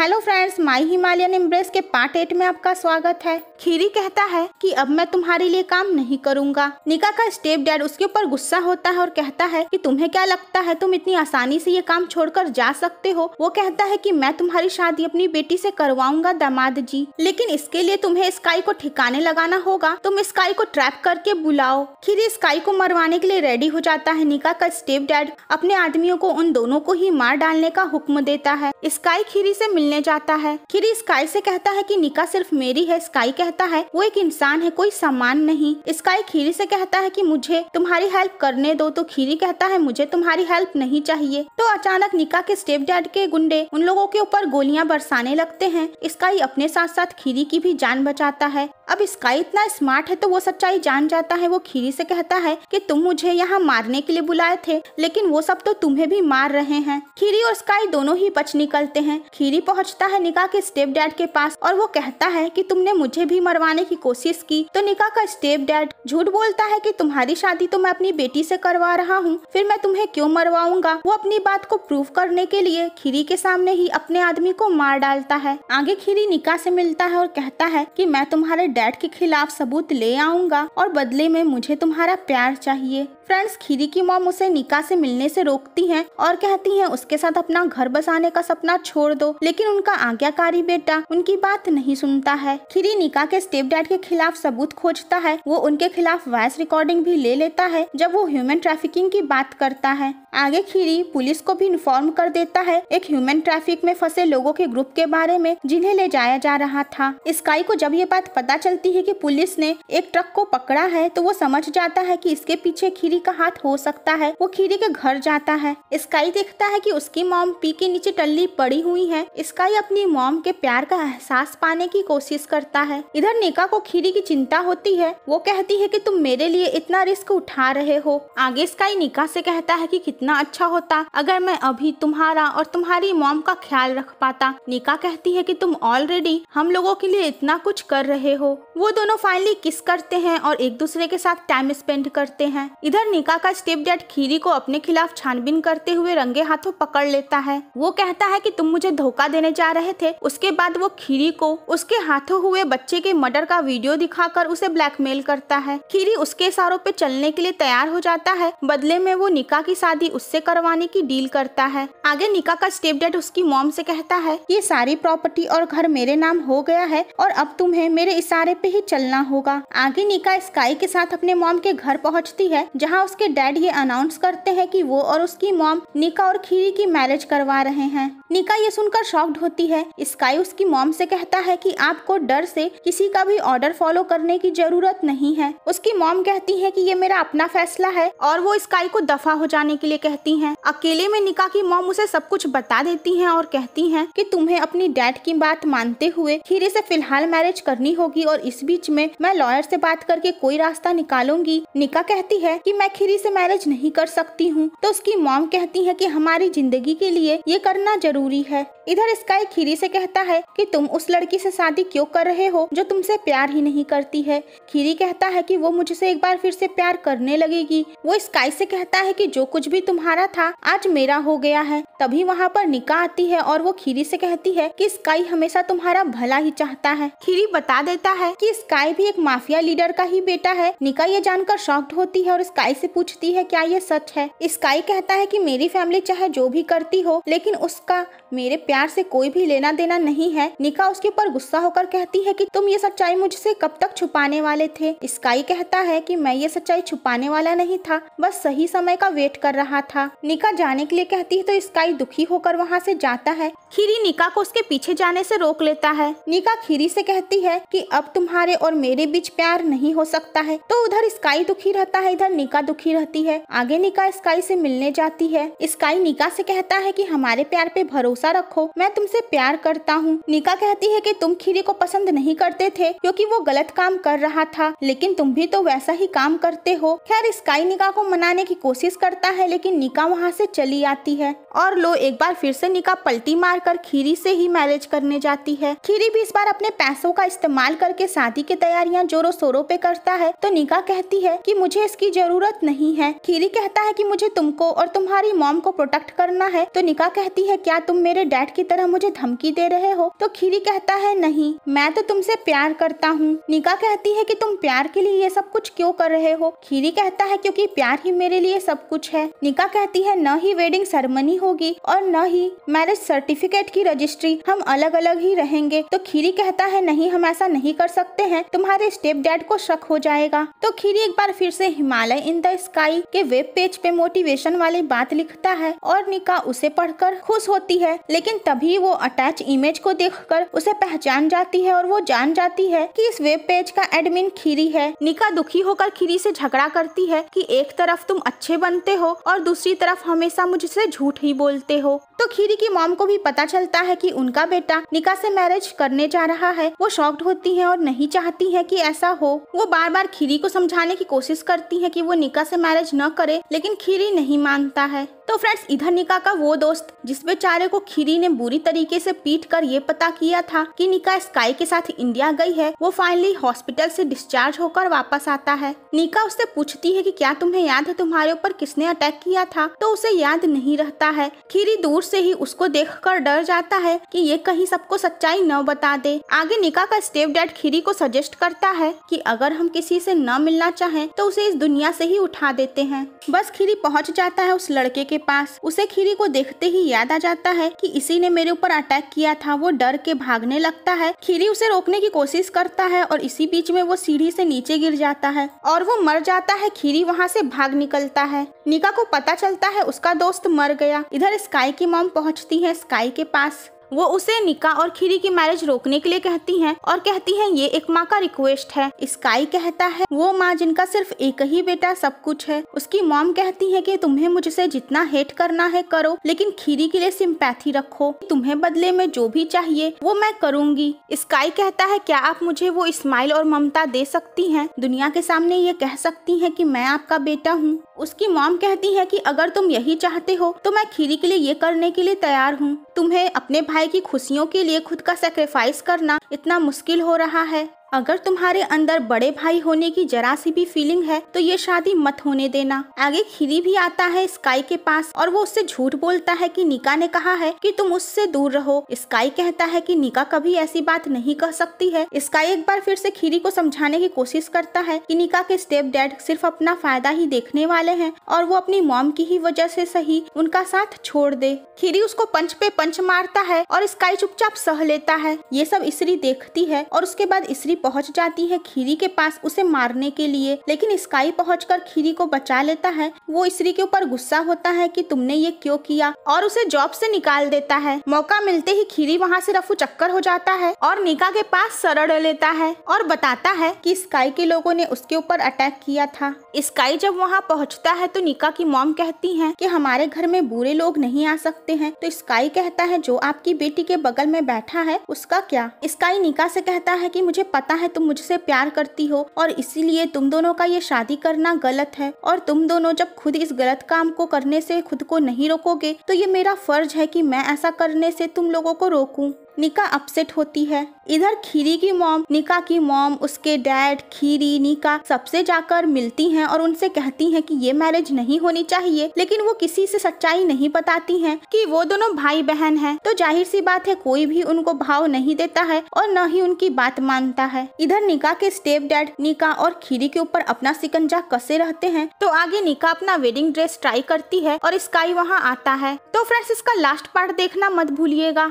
hello friends my Himalayan embrace के part eight में आपका स्वागत है खीरी कहता है कि अब मैं तुम्हारे लिए काम नहीं करूंगा निका का स्टेप डैड उसके ऊपर गुस्सा होता है और कहता है कि तुम्हें क्या लगता है तुम इतनी आसानी से ये काम छोड़कर जा सकते हो वो कहता है कि मैं तुम्हारी शादी अपनी बेटी ऐसी करवाऊंगा दामाद जी लेकिन इसके लिए तुम्हें स्काई को ठिकाने लगाना होगा तुम स्काई को ट्रैप करके बुलाओ खीरी स्काई को मरवाने के लिए रेडी हो जाता है निका का स्टेप डैड अपने आदमियों को उन दोनों को ही मार डालने का हुक्म देता है स्काई खीरी ऐसी मिलने जाता है खिरी स्काई से कहता है कि निका सिर्फ मेरी है स्काई कहता है वो एक इंसान है कोई सामान नहीं स्काई खीरी से कहता है कि मुझे तुम्हारी हेल्प करने दो तो खीरी कहता है मुझे तुम्हारी हेल्प नहीं चाहिए तो अचानक निका के स्टेप डैड के गुंडे उन लोगों के ऊपर गोलियां बरसाने लगते हैं स्काई अपने साथ साथ खीरी की भी जान बचाता है अब स्काई इतना स्मार्ट है तो वो सच्चाई जान जाता है वो खीरी से कहता है कि तुम मुझे यहाँ मारने के लिए बुलाए थे लेकिन वो सब तो तुम्हें भी मार रहे हैं खीरी और स्काई दोनों ही बच निकलते हैं खीरी पहुंचता है निका के स्टेप डैड के पास और वो कहता है कि तुमने मुझे भी मरवाने की कोशिश की तो निका का स्टेप डैड झूठ बोलता है कि तुम्हारी शादी तो मैं अपनी बेटी से करवा रहा हूँ फिर मैं तुम्हें क्यों मरवाऊंगा वो अपनी बात को प्रूव करने के लिए खीरी के सामने ही अपने आदमी को मार डालता है आगे खीरी निका से मिलता है और कहता है कि मैं तुम्हारे डैड के खिलाफ सबूत ले आऊंगा और बदले में मुझे तुम्हारा प्यार चाहिए फ्रेंड्स खीरी की मॉम उसे निका से मिलने से रोकती हैं और कहती हैं उसके साथ अपना घर बसाने का सपना छोड़ दो लेकिन उनका आज्ञाकारी बेटा उनकी बात नहीं सुनता है खीरी निका के स्टेप डैड के खिलाफ सबूत खोजता है वो उनके खिलाफ वॉइस रिकॉर्डिंग भी ले लेता है जब वो ह्यूमन ट्रैफिकिंग की बात करता है आगे खीरी पुलिस को भी इन्फॉर्म कर देता है एक ह्यूमन ट्रैफिक में फंसे लोगों के ग्रुप के बारे में जिन्हें ले जाया जा रहा था स्काई को जब ये बात पता चलती है कि पुलिस ने एक ट्रक को पकड़ा है तो वो समझ जाता है कि इसके पीछे खीरी का हाथ हो सकता है वो खीरी के घर जाता है स्काई देखता है की उसकी मॉम पी के नीचे टल्ली पड़ी हुई है स्काई अपनी मॉम के प्यार का एहसास पाने की कोशिश करता है इधर नेका को खीरी की चिंता होती है वो कहती है की तुम मेरे लिए इतना रिस्क उठा रहे हो आगे स्काई निका से कहता है की कितना अच्छा होता अगर मैं अभी तुम्हारा और तुम्हारी मॉम का ख्याल रख पाता निका कहती है कि तुम ऑलरेडी हम लोगों के लिए इतना कुछ कर रहे हो वो दोनों फाइनली किस करते हैं और एक दूसरे के साथ टाइम स्पेंड करते हैं इधर निका का स्टेप डैड खीरी को अपने खिलाफ छानबीन करते हुए रंगे हाथों पकड़ लेता है वो कहता है कि तुम मुझे धोखा देने जा रहे थे उसके बाद वो खीरी को उसके हाथों हुए बच्चे के मर्डर का वीडियो दिखाकर उसे ब्लैकमेल करता है खीरी उसके इशारों पे चलने के लिए तैयार हो जाता है बदले में वो निका की शादी उससे करवाने की डील करता है आगे निका का स्टेप डेड उसकी मॉम से कहता है ये सारी प्रॉपर्टी और घर मेरे नाम हो गया है और अब तुम्हें मेरे इशारे पे ही चलना होगा आगे निका स्काई के साथ अपने मॉम के घर पहुंचती है जहां उसके डैड ये अनाउंस करते हैं कि वो और उसकी मॉम निका और खीरी की मैरिज करवा रहे हैं निका ये सुनकर शॉक्ड होती है स्काई उसकी मॉम से कहता है कि आपको डर से किसी का भी ऑर्डर फॉलो करने की जरूरत नहीं है उसकी मॉम कहती है कि ये मेरा अपना फैसला है और वो स्काई को दफा हो जाने के लिए कहती हैं अकेले में निका की मॉम उसे सब कुछ बता देती हैं और कहती हैं कि तुम्हें अपनी डैड की बात मानते हुए खीरे से फिलहाल मैरिज करनी होगी और इस बीच में मैं लॉयर से बात करके कोई रास्ता निकालूंगी निका कहती है कि मैं खीरी से मैरिज नहीं कर सकती हूँ तो उसकी मॉम कहती है कि हमारी जिंदगी के लिए ये करना जरूरी है इधर स्काई खीरी से कहता है कि तुम उस लड़की से शादी क्यों कर रहे हो जो तुमसे प्यार ही नहीं करती है खीरी कहता है कि वो मुझसे एक बार फिर से प्यार करने लगेगी वो स्काई से कहता है कि जो कुछ भी तुम तुम्हारा था आज मेरा हो गया है तभी वहाँ पर निका आती है और वो खीरी से कहती है कि स्काई हमेशा तुम्हारा भला ही चाहता है खीरी बता देता है कि स्काई भी एक माफिया लीडर का ही बेटा है निका ये जानकर शॉक्ड होती है और स्काई से पूछती है क्या ये सच है स्काई कहता है कि मेरी फैमिली चाहे जो भी करती हो लेकिन उसका मेरे प्यार से कोई भी लेना देना नहीं है निका उसके ऊपर गुस्सा होकर कहती है कि तुम ये सच्चाई मुझसे कब तक छुपाने वाले थे स्काई कहता है कि मैं ये सच्चाई छुपाने वाला नहीं था बस सही समय का वेट कर रहा था निका जाने के लिए कहती है तो स्काई भाई दुखी होकर वहाँ से जाता है खीरी निका को उसके पीछे जाने से रोक लेता है निका खीरी से कहती है कि अब तुम्हारे और मेरे बीच प्यार नहीं हो सकता है तो उधर स्काई दुखी रहता है इधर निका दुखी रहती है आगे निका स्काई से मिलने जाती है स्काई निका से कहता है कि हमारे प्यार पे भरोसा रखो मैं तुमसे प्यार करता हूँ निका कहती है कि तुम खीरी को पसंद नहीं करते थे क्योंकि वो गलत काम कर रहा था लेकिन तुम भी तो वैसा ही काम करते हो खैर स्काई निका को मनाने की कोशिश करता है लेकिन निका वहाँ से चली आती है और लो एक बार फिर से निका पलटी मार कर खीरी से ही मैरिज करने जाती है खीरी भी इस बार अपने पैसों का इस्तेमाल करके शादी की तैयारियां जोरों शोरों पे करता है तो निका कहती है कि मुझे इसकी जरूरत नहीं है खीरी कहता है कि मुझे तुमको और तुम्हारी मॉम को प्रोटेक्ट करना है तो निका कहती है क्या तुम मेरे डैड की तरह मुझे धमकी दे रहे हो तो खीरी कहता है नहीं मैं तो तुमसे प्यार करता हूँ निका कहती है कि तुम प्यार के लिए ये सब कुछ क्यों कर रहे हो खीरी कहता है क्योंकि प्यार ही मेरे लिए सब कुछ है निका कहती है न ही वेडिंग सेरेमनी होगी होगी और न ही मैरिज सर्टिफिकेट की रजिस्ट्री हम अलग अलग ही रहेंगे तो खीरी कहता है नहीं हम ऐसा नहीं कर सकते हैं तुम्हारे स्टेप डैड को शक हो जाएगा तो खीरी एक बार फिर से हिमालय इन द स्काई के वेब पेज पे मोटिवेशन वाली बात लिखता है और निका उसे पढ़कर खुश होती है लेकिन तभी वो अटैच इमेज को कर उसे पहचान जाती है और वो जान जाती है की इस वेब पेज का एडमिन खीरी है निका दुखी होकर खीरी से झगड़ा करती है की एक तरफ तुम अच्छे बनते हो और दूसरी तरफ हमेशा मुझसे झूठ ही बोल बोलते हो तो खीरी की मॉम को भी पता चलता है कि उनका बेटा निका से मैरिज करने जा रहा है वो शॉक्ड होती है और नहीं चाहती है कि ऐसा हो वो बार बार खीरी को समझाने की कोशिश करती है कि वो निका से मैरिज न करे लेकिन खीरी नहीं मानता है तो फ्रेंड्स इधर निका का वो दोस्त जिसमें चारे को खीरी ने बुरी तरीके से पीट कर ये पता किया था कि निका स्काई के साथ इंडिया गई है वो फाइनली हॉस्पिटल से डिस्चार्ज होकर वापस आता है निका उससे पूछती है कि क्या तुम्हें याद है तुम्हारे ऊपर किसने अटैक किया था तो उसे याद नहीं रहता है खीरी दूर से ही उसको देख कर डर जाता है की ये कहीं सबको सच्चाई न बता दे आगे निका का स्टेप डैड खीरी को सजेस्ट करता है की अगर हम किसी से न मिलना चाहें तो उसे इस दुनिया से ही उठा देते हैं बस खीरी पहुँच जाता है उस लड़के के पास उसे खीरी को देखते ही याद आ जाता है कि इसी ने मेरे ऊपर अटैक किया था वो डर के भागने लगता है खीरी उसे रोकने की कोशिश करता है और इसी बीच में वो सीढ़ी से नीचे गिर जाता है और वो मर जाता है खीरी वहाँ से भाग निकलता है निका को पता चलता है उसका दोस्त मर गया इधर स्काई की मॉम पहुँचती है स्काई के पास वो उसे निका और खीरी की मैरिज रोकने के लिए कहती हैं और कहती हैं ये एक माँ का रिक्वेस्ट है स्काई कहता है वो माँ जिनका सिर्फ एक ही बेटा सब कुछ है उसकी मॉम कहती है कि तुम्हें मुझसे जितना हेट करना है करो लेकिन खीरी के लिए सिंपैथी रखो तुम्हें बदले में जो भी चाहिए वो मैं करूंगी स्काई कहता है क्या आप मुझे वो स्माइल और ममता दे सकती हैं दुनिया के सामने ये कह सकती हैं कि मैं आपका बेटा हूँ उसकी मॉम कहती है कि अगर तुम यही चाहते हो तो मैं खीरी के लिए ये करने के लिए तैयार हूँ तुम्हें अपने भाई भाई की खुशियों के लिए खुद का सेक्रीफाइस करना इतना मुश्किल हो रहा है अगर तुम्हारे अंदर बड़े भाई होने की जरा सी भी फीलिंग है तो ये शादी मत होने देना आगे खीरी भी आता है स्काई के पास और वो उससे झूठ बोलता है कि निका ने कहा है कि तुम उससे दूर रहो स्काई कहता है कि निका कभी ऐसी बात नहीं कह सकती है स्काई एक बार फिर से खीरी को समझाने की कोशिश करता है कि निका के स्टेप डैड सिर्फ अपना फायदा ही देखने वाले हैं और वो अपनी मॉम की ही वजह से सही उनका साथ छोड़ दे खीरी उसको पंच पे पंच मारता है और स्काई चुपचाप सह लेता है ये सब इसरी देखती है और उसके बाद इसरी पहुंच जाती है खीरी के पास उसे मारने के लिए लेकिन स्काई पहुंचकर खीरी को बचा लेता है वो इसरी के ऊपर गुस्सा होता है कि तुमने ये क्यों किया और उसे जॉब से निकाल देता है मौका मिलते ही खीरी वहाँ से रफू चक्कर हो जाता है और निका के पास सरड़ लेता है और बताता है की स्काई के लोगो ने उसके ऊपर अटैक किया था स्काई जब वहाँ पहुँचता है तो निका की मॉम कहती है की हमारे घर में बुरे लोग नहीं आ सकते हैं तो स्काई कहता है जो आपकी बेटी के बगल में बैठा है उसका क्या स्काई निका से कहता है की मुझे पता पता है तुम मुझसे प्यार करती हो और इसीलिए तुम दोनों का ये शादी करना गलत है और तुम दोनों जब खुद इस गलत काम को करने से खुद को नहीं रोकोगे तो ये मेरा फर्ज है कि मैं ऐसा करने से तुम लोगों को रोकूं निका अपसेट होती है इधर खीरी की मॉम निका की मॉम उसके डैड खीरी निका सबसे जाकर मिलती हैं और उनसे कहती हैं कि ये मैरिज नहीं होनी चाहिए लेकिन वो किसी से सच्चाई नहीं बताती हैं कि वो दोनों भाई बहन हैं तो जाहिर सी बात है कोई भी उनको भाव नहीं देता है और न ही उनकी बात मानता है इधर निका के स्टेप डैड निका और खीरी के ऊपर अपना सिकंजा कसे रहते हैं तो आगे निका अपना वेडिंग ड्रेस ट्राई करती है और स्काई वहाँ आता है तो फ्रेंड्स इसका लास्ट पार्ट देखना मत भूलिएगा